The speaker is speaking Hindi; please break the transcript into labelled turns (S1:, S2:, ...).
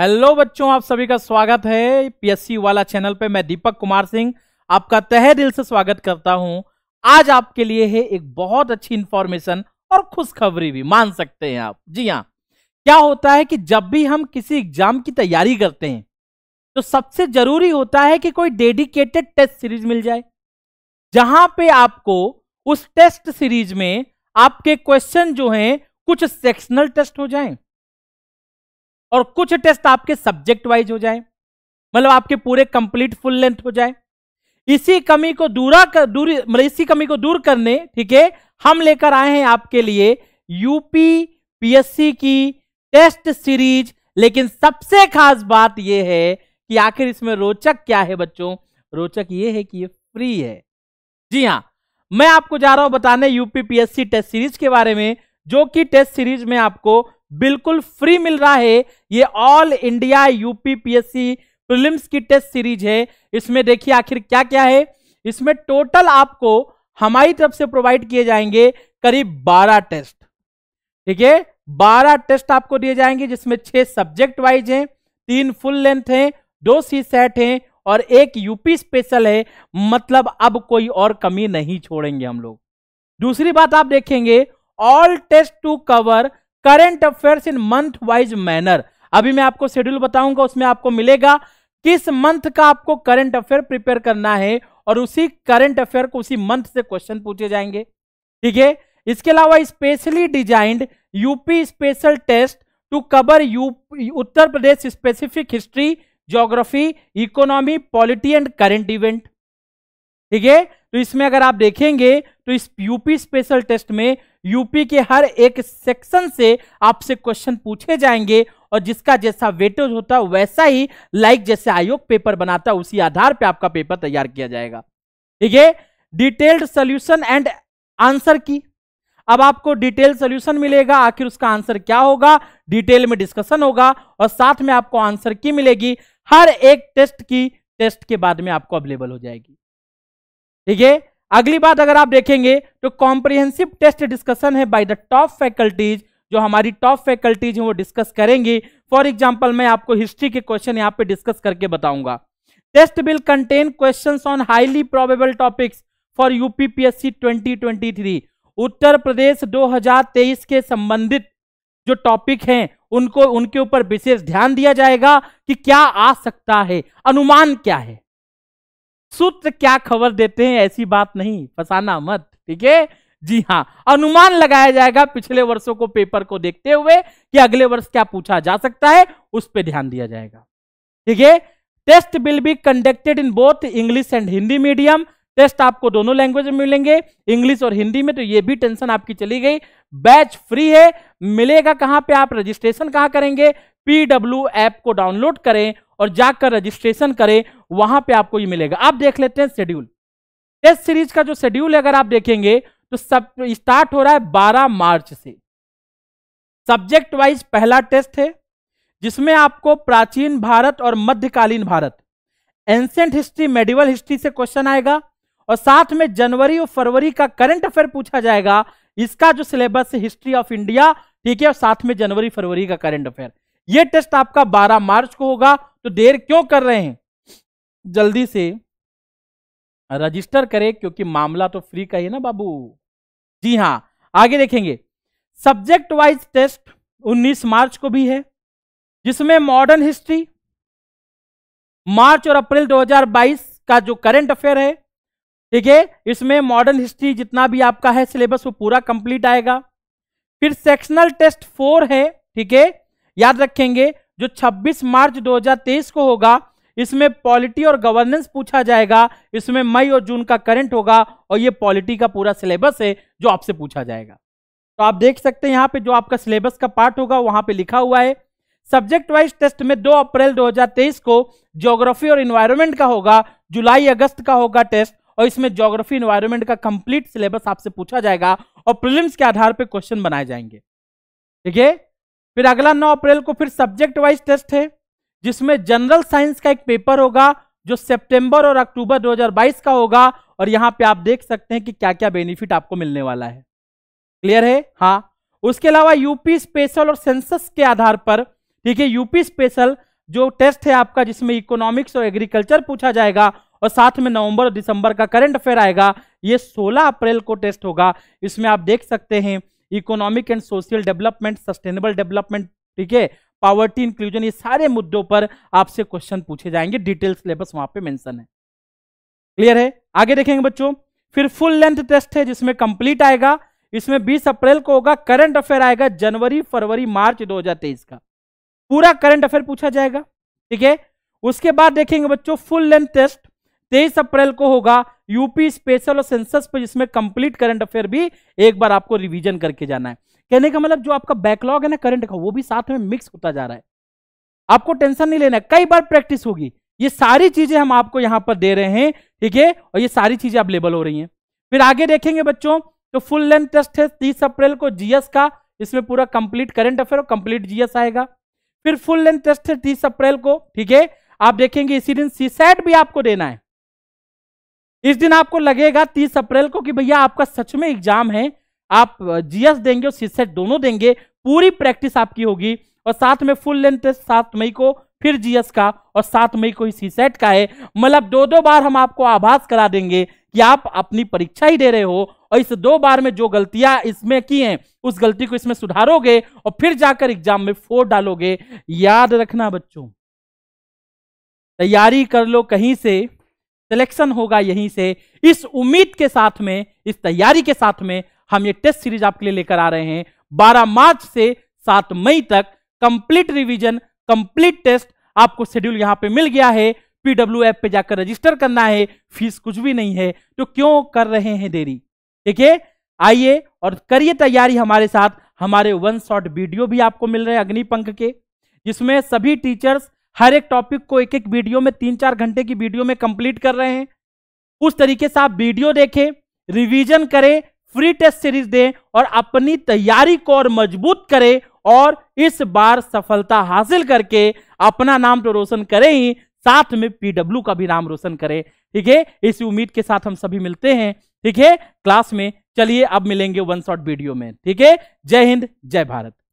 S1: हेलो बच्चों आप सभी का स्वागत है पीएससी वाला चैनल पे मैं दीपक कुमार सिंह आपका तहे दिल से स्वागत करता हूं आज आपके लिए है एक बहुत अच्छी इंफॉर्मेशन और खुशखबरी भी मान सकते हैं आप जी हाँ क्या होता है कि जब भी हम किसी एग्जाम की तैयारी करते हैं तो सबसे जरूरी होता है कि कोई डेडिकेटेड टेस्ट सीरीज मिल जाए जहां पे आपको उस टेस्ट सीरीज में आपके क्वेश्चन जो हैं कुछ सेक्शनल टेस्ट हो जाएं और कुछ टेस्ट आपके सब्जेक्ट वाइज हो जाए मतलब आपके पूरे कंप्लीट फुल लेंथ हो जाए इसी कमी को दूरा कर दूर मतलब इसी कमी को दूर करने ठीक है हम लेकर आए हैं आपके लिए यूपी पीएससी की टेस्ट सीरीज लेकिन सबसे खास बात यह है कि आखिर इसमें रोचक क्या है बच्चों रोचक यह है कि ये फ्री है जी हां मैं आपको जा रहा हूं बताने यूपी पीएससी टेस्ट सीरीज के बारे में जो कि टेस्ट सीरीज में आपको बिल्कुल फ्री मिल रहा है ये all India UP PSC prelims की टेस्ट सीरीज है इसमें देखिए आखिर क्या क्या है इसमें टोटल आपको हमारी तरफ से प्रोवाइड किए जाएंगे करीब 12 टेस्ट ठीक है 12 टेस्ट आपको दिए जाएंगे जिसमें छह सब्जेक्ट वाइज हैं तीन फुल लेंथ हैं दो सी सेट हैं और एक यूपी स्पेशल है मतलब अब कोई और कमी नहीं छोड़ेंगे हम लोग दूसरी बात आप देखेंगे all test to cover current affairs in month wise manner अभी मैं आपको शेड्यूल बताऊंगा उसमें आपको मिलेगा किस मंथ का आपको करंट अफेयर प्रिपेयर करना है और उसी करंट अफेयर को उसी मंथ से क्वेश्चन पूछे जाएंगे ठीक है इसके अलावा specially designed UP special test to cover Uttar Pradesh specific history geography economy polity and current event ठीक है तो इसमें अगर आप देखेंगे तो इस यूपी स्पेशल टेस्ट में यूपी के हर एक सेक्शन से आपसे क्वेश्चन पूछे जाएंगे और जिसका जैसा वेटेज होता है वैसा ही लाइक जैसे आयोग पेपर बनाता है उसी आधार पे आपका पेपर तैयार किया जाएगा ठीक है डिटेल्ड सोल्यूशन एंड आंसर की अब आपको डिटेल सोल्यूशन मिलेगा आखिर उसका आंसर क्या होगा डिटेल में डिस्कशन होगा और साथ में आपको आंसर की मिलेगी हर एक टेस्ट की टेस्ट के बाद में आपको अवेलेबल हो जाएगी ठीक है अगली बात अगर आप देखेंगे तो कॉम्प्रिहेंसिव टेस्ट डिस्कशन है बाय द टॉप फैकल्टीज जो हमारी टॉप फैकल्टीज हैं वो डिस्कस करेंगी फॉर एग्जाम्पल मैं आपको हिस्ट्री के क्वेश्चन यहाँ पे डिस्कस करके बताऊंगा test will contain question on highly probable topics for UPPSC 2023 Uttar Pradesh 2023 के संबंधित जो टॉपिक हैं उनको उनके ऊपर विशेष ध्यान दिया जाएगा कि क्या आ सकता है अनुमान क्या है सूत्र क्या खबर देते हैं ऐसी बात नहीं फसाना मत ठीक है जी हाँ अनुमान लगाया जाएगा पिछले वर्षों को पेपर को देखते हुए कि अगले वर्ष क्या पूछा जा सकता है उस पर ध्यान दिया जाएगा ठीक है test will be conducted in both English and Hindi medium test आपको दोनों लैंग्वेज में मिलेंगे इंग्लिश और हिंदी में तो ये भी टेंशन आपकी चली गई बैच फ्री है मिलेगा कहां पे आप रजिस्ट्रेशन कहां करेंगे पीडब्ल्यू ऐप को डाउनलोड करें और जाकर रजिस्ट्रेशन करें वहां पे आपको ये मिलेगा आप देख लेते हैं शेड्यूल टेस्ट सीरीज का जो शेड्यूल है अगर आप देखेंगे तो सब स्टार्ट हो रहा है 12 मार्च से सब्जेक्ट वाइज पहला टेस्ट है जिसमें आपको प्राचीन भारत और मध्यकालीन Bharat ancient history medieval history से क्वेश्चन आएगा और साथ में जनवरी और फरवरी का करंट अफेयर पूछा जाएगा इसका जो सिलेबस है हिस्ट्री ऑफ इंडिया ठीक है और साथ में जनवरी फरवरी का करंट अफेयर ये टेस्ट आपका 12 मार्च को होगा तो देर क्यों कर रहे हैं जल्दी से रजिस्टर करें क्योंकि मामला तो फ्री का ही ना बाबू जी हाँ आगे देखेंगे सब्जेक्ट वाइज टेस्ट 19 मार्च को भी है जिसमें मॉडर्न हिस्ट्री मार्च और अप्रैल 2022 का जो करंट अफेयर है ठीक है इसमें मॉडर्न हिस्ट्री जितना भी आपका है सिलेबस वो पूरा कंप्लीट आएगा फिर सेक्शनल टेस्ट फोर है ठीक है याद रखेंगे जो 26 मार्च 2023 को होगा इसमें पॉलिटी और गवर्नेंस पूछा जाएगा इसमें मई और जून का करंट होगा और ये पॉलिटी का पूरा सिलेबस है जो आपसे पूछा जाएगा तो आप देख सकते हैं यहाँ पे जो आपका सिलेबस का पार्ट होगा वहां पे लिखा हुआ है सब्जेक्ट वाइज टेस्ट में 2 अप्रैल 2023 को ज्योग्राफी और इन्वायरमेंट का होगा जुलाई अगस्त का होगा टेस्ट और इसमें ज्योग्राफी इन्वायरमेंट का कंप्लीट सिलेबस आपसे पूछा जाएगा और प्रिलिम्स के आधार पर क्वेश्चन बनाए जाएंगे ठीक है फिर अगला नौ अप्रैल को फिर सब्जेक्ट वाइज टेस्ट है जिसमें जनरल साइंस का एक पेपर होगा जो सितंबर और अक्टूबर 2022 का होगा और यहां पे आप देख सकते हैं कि क्या क्या बेनिफिट आपको मिलने वाला है क्लियर है हाँ उसके अलावा यूपी स्पेशल और सेंसस के आधार पर ठीक है यूपी स्पेशल जो टेस्ट है आपका जिसमें इकोनॉमिक्स और एग्रीकल्चर पूछा जाएगा और साथ में नवंबर और दिसंबर का करंट अफेयर आएगा ये 16 अप्रैल को टेस्ट होगा इसमें आप देख सकते हैं economic and social development sustainable development ठीक है पावर्टी इंक्लूजन ये सारे मुद्दों पर आपसे क्वेश्चन पूछे जाएंगे डिटेल सिलेबस वहां पे मेंशन है क्लियर है आगे देखेंगे बच्चों फिर फुल लेंथ टेस्ट है जिसमें कंप्लीट आएगा इसमें 20 अप्रैल को होगा करंट अफेयर आएगा जनवरी फरवरी मार्च 2023 का पूरा करंट अफेयर पूछा जाएगा ठीक है उसके बाद देखेंगे बच्चों फुल लेंथ टेस्ट तेईस अप्रैल को होगा यूपी स्पेशल और सेंसस पर जिसमें कंप्लीट करंट अफेयर भी एक बार आपको रिवीजन करके जाना है कहने का मतलब जो आपका बैकलॉग है ना करंट का वो भी साथ में मिक्स होता जा रहा है आपको टेंशन नहीं लेना कई बार प्रैक्टिस होगी ये सारी चीजें हम आपको यहां पर दे रहे हैं ठीक है और ये सारी चीजें अवेलेबल हो रही हैं फिर आगे देखेंगे बच्चों तो फुल लेंथ टेस्ट है तीस अप्रैल को जीएस का इसमें पूरा कंप्लीट करंट अफेयर और कंप्लीट जीएस आएगा फिर फुल लेंथ टेस्ट है तीस अप्रैल को ठीक है आप देखेंगे इसी दिन सीसेट भी आपको देना है इस दिन आपको लगेगा तीस अप्रैल को कि भैया आपका सच में एग्जाम है आप जीएस देंगे और सीसेट दोनों देंगे पूरी प्रैक्टिस आपकी होगी और साथ में फुल लेंथ टेस्ट सात मई को फिर जीएस का और सात मई को ही सीसेट का है मतलब दो दो बार हम आपको आभास करा देंगे कि आप अपनी परीक्षा ही दे रहे हो और इस दो बार में जो गलतियां इसमें की हैं उस गलती को इसमें सुधारोगे और फिर जाकर एग्जाम में फोर डालोगे याद रखना बच्चों तैयारी कर लो कहीं से सिलेक्शन होगा यहीं से इस उम्मीद के साथ में इस तैयारी के साथ में हम ये टेस्ट सीरीज आपके लिए लेकर आ रहे हैं 12 मार्च से 7 मई तक कंप्लीट रिवीजन कंप्लीट टेस्ट आपको शेड्यूल यहां पे मिल गया है पीडब्ल्यू एप पे जाकर रजिस्टर करना है फीस कुछ भी नहीं है तो क्यों कर रहे हैं देरी ठीक है आइए और करिए तैयारी हमारे साथ हमारे वन शॉट वीडियो भी आपको मिल रहे हैं अग्निपंख के जिसमें सभी टीचर्स हर एक टॉपिक को एक एक वीडियो में तीन चार घंटे की वीडियो में कंप्लीट कर रहे हैं उस तरीके से आप वीडियो देखें रिवीजन करें फ्री टेस्ट सीरीज दें और अपनी तैयारी को और मजबूत करें और इस बार सफलता हासिल करके अपना नाम तो रोशन करें ही साथ में पीडब्ल्यू का भी नाम रोशन करें ठीक है इसी उम्मीद के साथ हम सभी मिलते हैं ठीक है क्लास में चलिए अब मिलेंगे वन शॉट वीडियो में ठीक है जय हिंद जय भारत